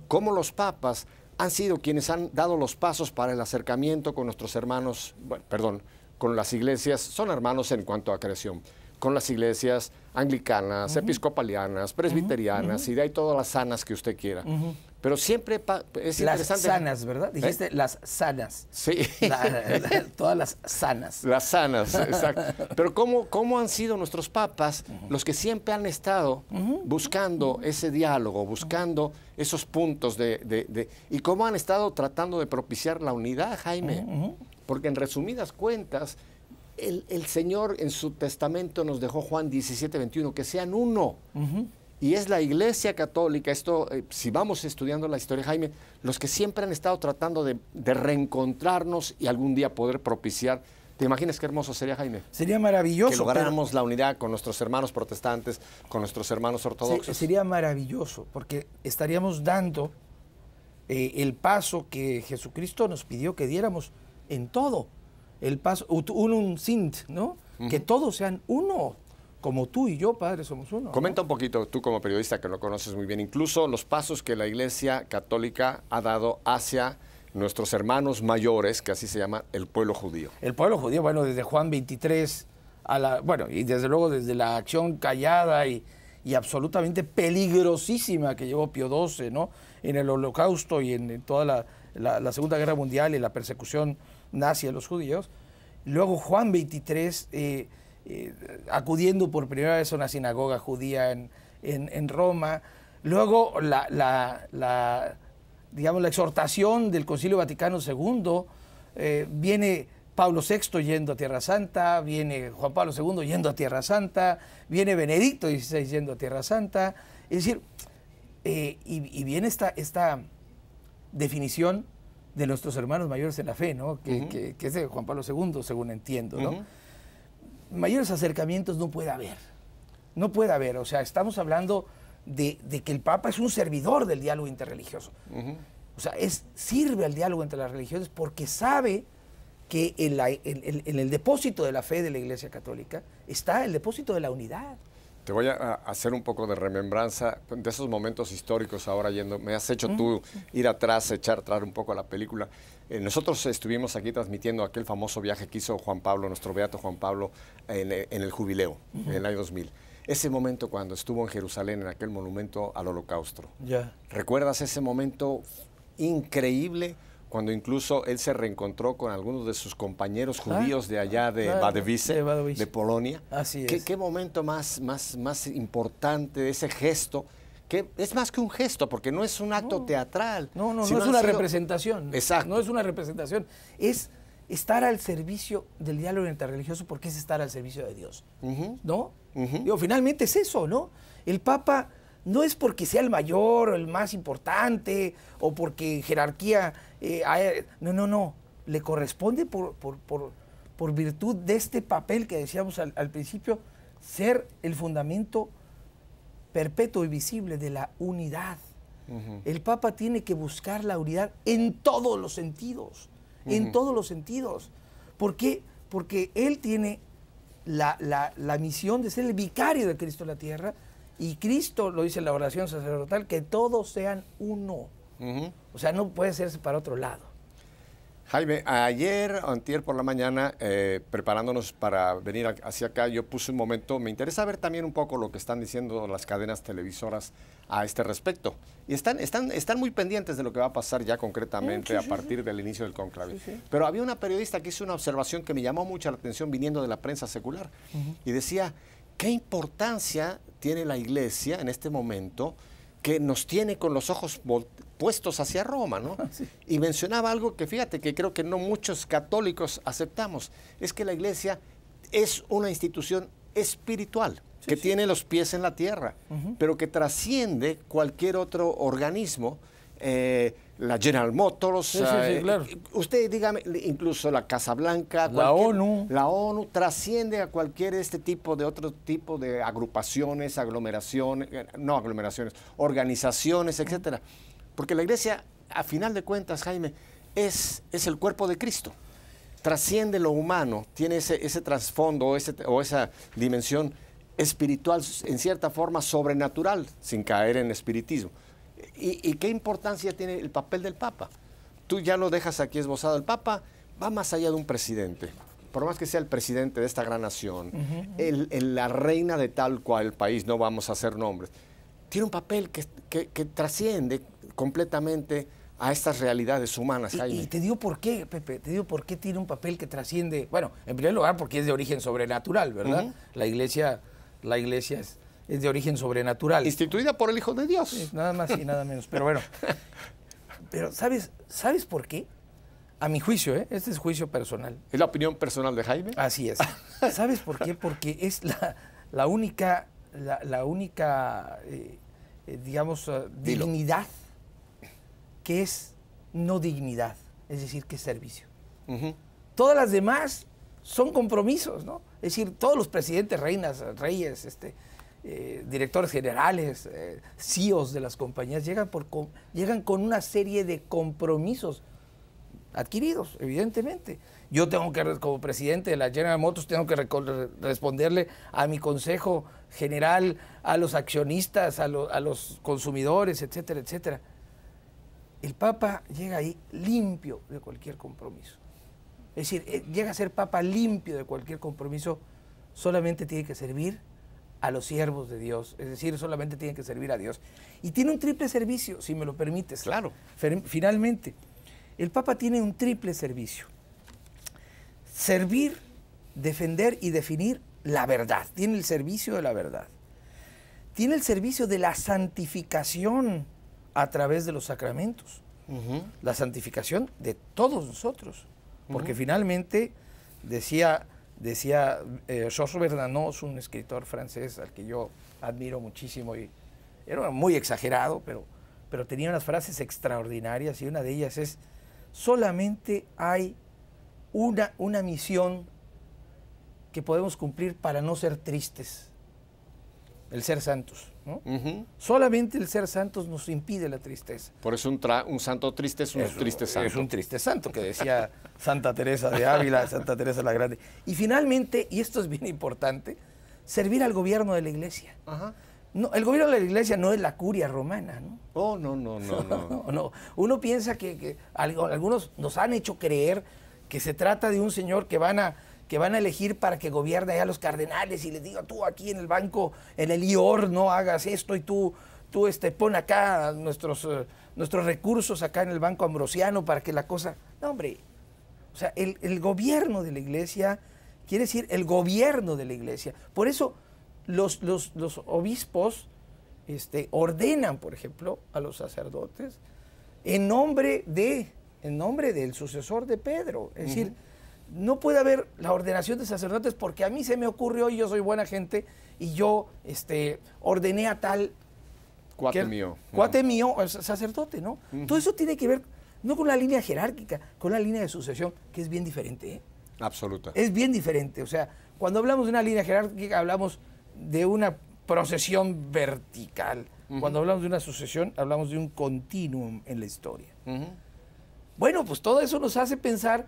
Cómo los papas han sido quienes han dado los pasos para el acercamiento con nuestros hermanos, perdón, con las iglesias, son hermanos en cuanto a creación, con las iglesias anglicanas, episcopalianas, presbiterianas, y de ahí todas las sanas que usted quiera. Pero siempre es las Las sanas, ¿verdad? ¿Eh? Dijiste las sanas. Sí. todas las sanas. Las sanas, exacto. Pero ¿cómo, cómo han sido nuestros papas los que siempre han estado buscando ese diálogo, buscando esos puntos de, Y cómo han estado tratando de propiciar la unidad, Jaime? Porque en resumidas cuentas, el, Señor en su testamento nos dejó Juan 17, 21, que sean uno. Y es la Iglesia Católica, esto, eh, si vamos estudiando la historia, Jaime, los que siempre han estado tratando de, reencontrarnos y algún día poder propiciar ¿Te imaginas qué hermoso sería, Jaime? Sería maravilloso. Que lográramos la unidad con nuestros hermanos protestantes, con nuestros hermanos ortodoxos. sería maravilloso, porque estaríamos dando eh, el paso que Jesucristo nos pidió que diéramos en todo. El paso, un sint, ¿no? Que todos sean uno como tú y yo, Padre, somos uno. Comenta un poquito, tú como periodista que lo conoces muy bien, incluso los pasos que la Iglesia Católica ha dado hacia nuestros hermanos mayores, que así se llama el pueblo judío. El pueblo judío, bueno, desde Juan 23 a la, bueno, y desde luego desde la acción callada y, y absolutamente peligrosísima que llevó Pío XII, ¿no? En el holocausto y en, toda la, la, Segunda Guerra Mundial y la persecución nazi a los judíos. Luego Juan 23... Eh, acudiendo por primera vez a una sinagoga judía en, Roma. Luego la, digamos, la exhortación del Concilio Vaticano II, eh, viene Pablo VI yendo a Tierra Santa, viene Juan Pablo II yendo a Tierra Santa, viene Benedicto XVI yendo a Tierra Santa. Es decir, eh, y, viene esta, esta definición de nuestros hermanos mayores en la fe, ¿no? que, es de Juan Pablo II, según entiendo. ¿no? mayores acercamientos no puede haber. No puede haber. O sea, estamos hablando de, que el Papa es un servidor del diálogo interreligioso. O sea, es, sirve al diálogo entre las religiones porque sabe que en, el depósito de la fe de la Iglesia Católica está el depósito de la unidad. Te voy a hacer un poco de remembranza de esos momentos históricos ahora yendo. Me has hecho tú ir atrás, echar atrás un poco a la película. Eh, nosotros estuvimos aquí transmitiendo aquel famoso viaje que hizo Juan Pablo, nuestro beato Juan Pablo, en, eh, el jubileo, en el año 2000. Ese momento cuando estuvo en Jerusalén, en aquel monumento al holocausto. ¿Recuerdas ese momento increíble? cuando incluso él se reencontró con algunos de sus compañeros ah, judíos de allá de de, Polonia. Así es. ¿Qué, momento más, más, más importante de ese gesto que es más que un gesto, porque no es un acto teatral. No, no, no es una representación. Exacto. No es una representación. Es estar al servicio del diálogo interreligioso porque es estar al servicio de Dios. ¿No? finalmente es eso, ¿no? El Papa no es porque sea el mayor o el más importante o porque jerarquía... Eh, no, no, no. Le corresponde por, por, por, virtud de este papel que decíamos al principio, ser el fundamento perpetuo y visible de la unidad. El Papa tiene que buscar la unidad en todos los sentidos, en todos los sentidos. ¿Por qué? Porque él tiene la, misión de ser el vicario de Cristo en la tierra y Cristo, lo dice en la oración sacerdotal, que todos sean uno. O sea, no puede hacerse para otro lado. Jaime, ayer, antier por la mañana, eh, preparándonos para venir hacia acá, yo puse un momento, me interesa ver también un poco lo que están diciendo las cadenas televisoras a este respecto. Y están, están, están muy pendientes de lo que va a pasar ya concretamente mm, a partir del inicio del conclave. Pero había una periodista que hizo una observación que me llamó mucho la atención viniendo de la prensa secular y decía, ¿qué importancia tiene la iglesia en este momento que nos tiene con los ojos puestos hacia Roma, ¿no? Ah, y mencionaba algo que fíjate que creo que no muchos católicos aceptamos, es que la iglesia es una institución espiritual que tiene los pies en la tierra, pero que trasciende cualquier otro organismo. Eh, la General Motors, sí, eh, eh, usted dígame, incluso la Casa Blanca, la ONU. La ONU trasciende a cualquier este tipo de otro tipo de agrupaciones, aglomeraciones, no aglomeraciones, organizaciones, etcétera. Porque la iglesia, a final de cuentas, Jaime, es, es el cuerpo de Cristo. Trasciende lo humano, tiene ese, trasfondo ese, o esa dimensión espiritual, en cierta forma sobrenatural, sin caer en espiritismo. ¿Y, qué importancia tiene el papel del Papa? Tú ya lo dejas aquí esbozado. El Papa va más allá de un presidente, por más que sea el presidente de esta gran nación, la reina de tal cual país, no vamos a hacer nombres. Tiene un papel que, que trasciende, completamente a estas realidades humanas, Jaime. Y, te digo por qué, Pepe, te digo por qué tiene un papel que trasciende, bueno, en primer lugar porque es de origen sobrenatural, ¿verdad? La iglesia, la iglesia es, es, de origen sobrenatural. Instituida por el Hijo de Dios. nada más y nada menos, pero bueno. Pero ¿sabes, ¿sabes por qué? A mi juicio, ¿eh? este es juicio personal. ¿Es la opinión personal de Jaime? Así es. ¿Sabes por qué? Porque es la, la única, la, única eh, eh, digamos, divinidad que es no dignidad, es decir, que es servicio. Todas las demás son compromisos, ¿no? Es decir, todos los presidentes, reinas, reyes, este, eh, directores generales, eh, CEOs de las compañías, llegan, por llegan con una serie de compromisos adquiridos, evidentemente. Yo tengo que, como presidente de la General Motors, tengo que responderle a mi consejo general, a los accionistas, a, a los consumidores, etcétera, etcétera el Papa llega ahí limpio de cualquier compromiso. Es decir, eh, llega a ser Papa limpio de cualquier compromiso, solamente tiene que servir a los siervos de Dios, es decir, solamente tiene que servir a Dios. Y tiene un triple servicio, si me lo permites. Claro. Finalmente, el Papa tiene un triple servicio. Servir, defender y definir la verdad. Tiene el servicio de la verdad. Tiene el servicio de la santificación a través de los sacramentos, la santificación de todos nosotros. Porque finalmente, decía, decía eh, un escritor francés al que yo admiro muchísimo, y era muy exagerado, pero, pero tenía unas frases extraordinarias y una de ellas es, solamente hay una, una misión que podemos cumplir para no ser tristes, el ser santos. Solamente el ser santos nos impide la tristeza. Por eso un, santo triste es un triste santo. Es un triste santo, que decía Santa Teresa de Ávila, Santa Teresa la Grande. Y finalmente, y esto es bien importante, servir al gobierno de la iglesia. el gobierno de la iglesia no es la curia romana, ¿no? Oh, no, no, no, Uno piensa que, que, algunos nos han hecho creer que se trata de un señor que van a que van a elegir para que gobierne allá los cardenales y les diga, tú aquí en el banco, en el IOR, no hagas esto y tú, tú este, pon acá nuestros, eh, nuestros recursos acá en el banco ambrosiano para que la cosa... No, hombre, o sea, el, gobierno de la iglesia, quiere decir el gobierno de la iglesia. Por eso los, los, obispos este, ordenan, por ejemplo, a los sacerdotes en nombre de en nombre del sucesor de Pedro. Es decir, no puede haber la ordenación de sacerdotes porque a mí se me ocurrió y yo soy buena gente y yo este, ordené a tal... Cuate mío. Cuate mío, sacerdote, ¿no? Todo eso tiene que ver no con la línea jerárquica, con la línea de sucesión, que es bien diferente. ¿eh? Absoluta. Es bien diferente. O sea, cuando hablamos de una línea jerárquica, hablamos de una procesión vertical. Cuando hablamos de una sucesión, hablamos de un continuum en la historia. Bueno, pues todo eso nos hace pensar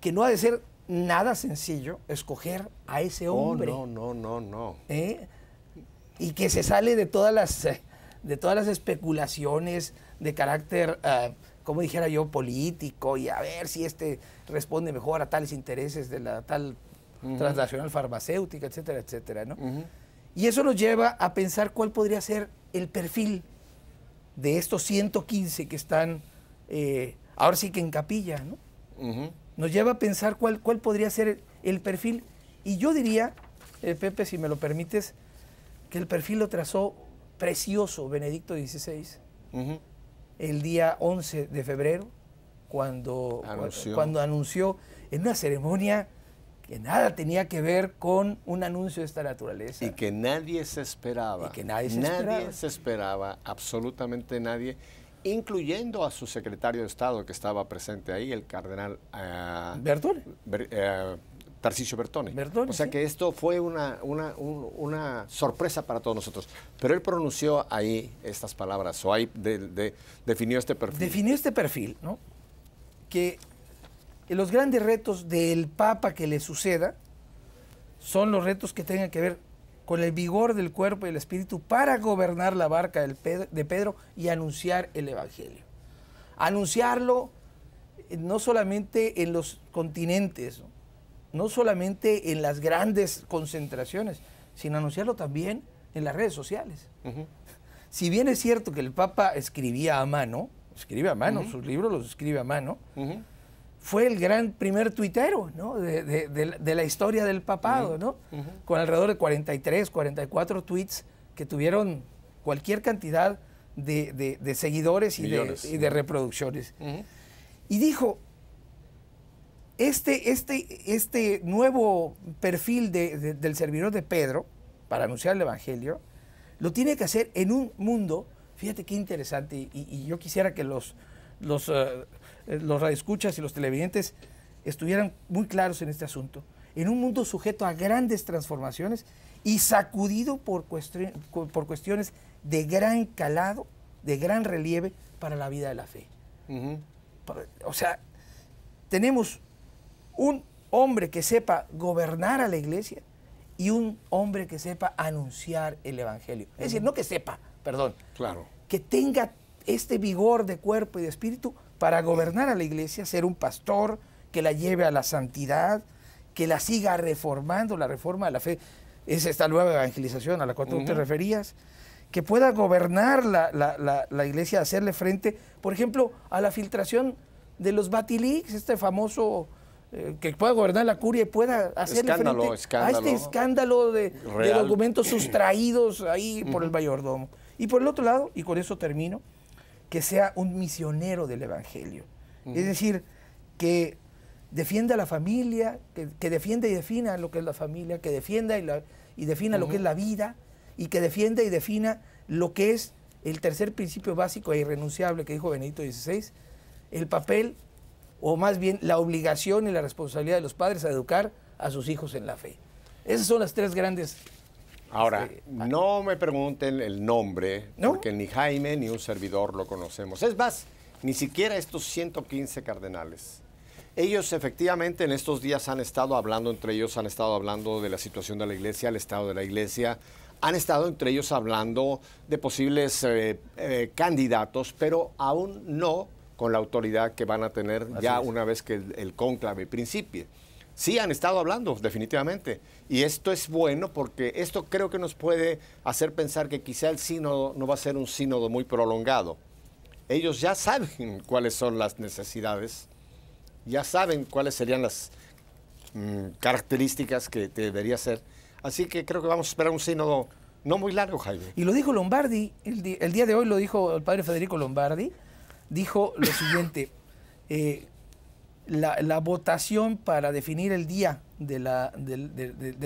que no ha de ser nada sencillo escoger a ese oh, hombre. no, no, no, no. ¿eh? Y que se sale de todas las, de todas las especulaciones de carácter, eh, como dijera yo, político, y a ver si este responde mejor a tales intereses de la tal transnacional farmacéutica, etcétera, etcétera, Y eso nos lleva a pensar cuál podría ser el perfil de estos 115 que están eh, ahora sí que en capilla, ¿no? nos lleva a pensar cuál, cuál podría ser el perfil. Y yo diría, eh, Pepe, si me lo permites, que el perfil lo trazó precioso Benedicto XVI el día 11 de febrero, cuando anunció. cuando anunció en una ceremonia que nada tenía que ver con un anuncio de esta naturaleza. Y que nadie se esperaba. Y que nadie se esperaba. Nadie se esperaba, absolutamente nadie incluyendo a su secretario de Estado que estaba presente ahí, el cardenal... eh, Bertone. Eh, Tarcisio Bertone. O sea que esto fue una, sorpresa para todos nosotros. Pero él pronunció ahí estas palabras, o ahí definió este perfil. Definió este perfil, ¿no? Que los grandes retos del Papa que le suceda son los retos que tengan que ver con el vigor del cuerpo y el espíritu para gobernar la barca de Pedro y anunciar el Evangelio. Anunciarlo eh, no solamente en los continentes, no solamente en las grandes concentraciones, sino anunciarlo también en las redes sociales. Si bien es cierto que el Papa escribía a mano, escribe a mano, sus libros los escribe a mano, fue el gran primer tuitero de, la historia del papado, ¿no? con alrededor de 43, 44 tweets que tuvieron cualquier cantidad de, seguidores y, de, reproducciones. Y dijo, este, este, este nuevo perfil del servidor de Pedro para anunciar el Evangelio, lo tiene que hacer en un mundo, fíjate qué interesante, y, yo quisiera que los, eh, eh, los radioescuchas y los televidentes estuvieran muy claros en este asunto. En un mundo sujeto a grandes transformaciones y sacudido por, por cuestiones de gran calado, de gran relieve para la vida de la fe. O sea, tenemos un hombre que sepa gobernar a la iglesia y un hombre que sepa anunciar el evangelio. Es decir, no que sepa, perdón. Claro. Que tenga este vigor de cuerpo y de espíritu para gobernar a la iglesia, ser un pastor que la lleve a la santidad, que la siga reformando, la reforma de la fe, es esta nueva evangelización a la cual tú te referías, que pueda gobernar la, la, la, iglesia, hacerle frente, por ejemplo, a la filtración de los batilics, este famoso eh, que pueda gobernar la curia y pueda hacerle frente a este escándalo de, documentos sustraídos ahí por el mayordomo. Y por el otro lado, y con eso termino, que sea un misionero del Evangelio. Es decir, que defienda la familia, que, defienda y defina lo que es la familia, que defienda y, defina lo que es la vida, y que defienda y defina lo que es el tercer principio básico e irrenunciable que dijo Benedicto XVI, el papel, o más bien la obligación y la responsabilidad de los padres a educar a sus hijos en la fe. Esas son las tres grandes Ahora, no me pregunten el nombre, porque ni Jaime ni un servidor lo conocemos. Es más, ni siquiera estos 115 cardenales. Ellos efectivamente en estos días han estado hablando entre ellos, han estado hablando de la situación de la iglesia, el estado de la iglesia, han estado entre ellos hablando de posibles eh, eh, candidatos, pero aún no con la autoridad que van a tener ya una vez que el, conclave cónclave principie sí han estado hablando, definitivamente. Y esto es bueno porque esto creo que nos puede hacer pensar que quizá el sínodo no va a ser un sínodo muy prolongado. Ellos ya saben cuáles son las necesidades, ya saben cuáles serían las mm, características que debería ser. Así que creo que vamos a esperar un sínodo no muy largo, Jaime. Y lo dijo Lombardi, el, día de hoy lo dijo el padre Federico Lombardi, dijo lo siguiente, eh, la, la, votación para definir el día de la, del,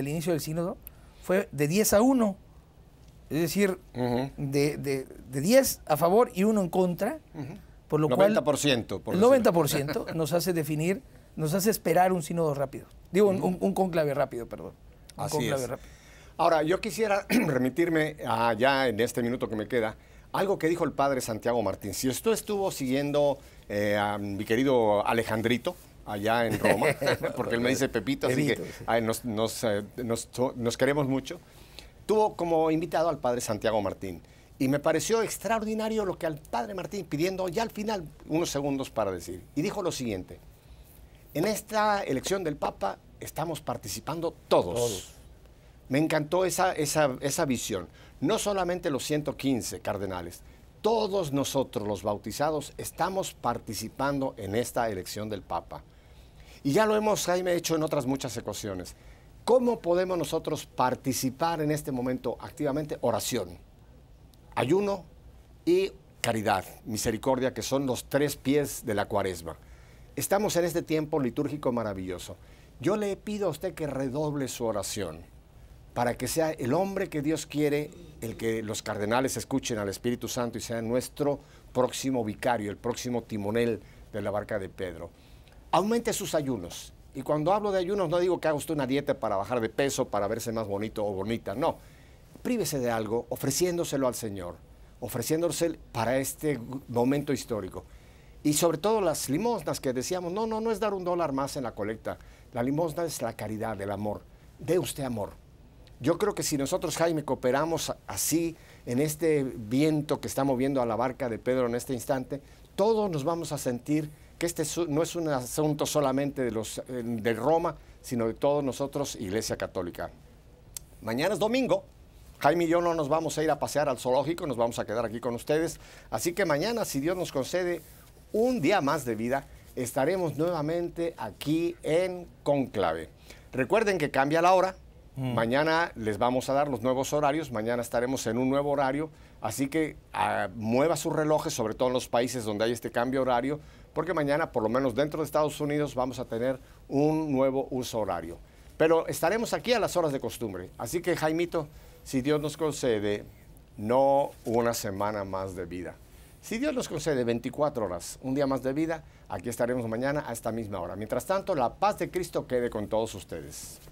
inicio del sínodo fue de 10 a 1. Es decir, de, 10 a favor y 1 en contra. Por lo 90%, cual. Por el 90% nos hace definir, nos hace esperar un sínodo rápido. Digo, un, conclave rápido, perdón. Ahora, yo quisiera remitirme a ah, ya en este minuto que me queda algo que dijo el padre Santiago Martín. Si usted estuvo siguiendo eh, a mi querido Alejandrito, allá en Roma, porque él me dice Pepito, así eh, nos, queremos mucho. Tuvo como invitado al padre Santiago Martín. Y me pareció extraordinario lo que al padre Martín pidiendo ya al final unos segundos para decir. Y dijo lo siguiente, en esta elección del Papa estamos participando todos. Me encantó esa, esa, esa visión. No solamente los 115 cardenales, todos nosotros los bautizados estamos participando en esta elección del Papa. Y ya lo hemos, Jaime, hecho en otras muchas ocasiones. ¿Cómo podemos nosotros participar en este momento activamente? Oración, ayuno y caridad, misericordia, que son los tres pies de la cuaresma. Estamos en este tiempo litúrgico maravilloso. Yo le pido a usted que redoble su oración para que sea el hombre que Dios quiere el que los cardenales escuchen al Espíritu Santo y sea nuestro próximo vicario, el próximo timonel de la barca de Pedro. Aumente sus ayunos. Y cuando hablo de ayunos no digo que haga usted una dieta para bajar de peso, para verse más bonito o bonita, no. Prívese de algo ofreciéndoselo al Señor, ofreciéndoselo para este momento histórico. Y sobre todo las limosnas que decíamos, no, no, no es dar un dólar más en la colecta. La limosna es la caridad, el amor. Dé usted amor yo creo que si nosotros, Jaime, cooperamos así en este viento que está moviendo a la barca de Pedro en este instante, todos nos vamos a sentir que este no es un asunto solamente de, los, eh, de Roma, sino de todos nosotros, Iglesia Católica. Mañana es domingo. Jaime y yo no nos vamos a ir a pasear al zoológico, nos vamos a quedar aquí con ustedes. Así que mañana, si Dios nos concede un día más de vida, estaremos nuevamente aquí en Conclave. Recuerden que cambia la hora, Mm. Mañana les vamos a dar los nuevos horarios, mañana estaremos en un nuevo horario, así que ah, mueva sus relojes, sobre todo en los países donde hay este cambio horario, porque mañana, por lo menos dentro de Estados Unidos, vamos a tener un nuevo uso horario. Pero estaremos aquí a las horas de costumbre, así que Jaimito, si Dios nos concede no una semana más de vida, si Dios nos concede 24 horas, un día más de vida, aquí estaremos mañana a esta misma hora. Mientras tanto, la paz de Cristo quede con todos ustedes.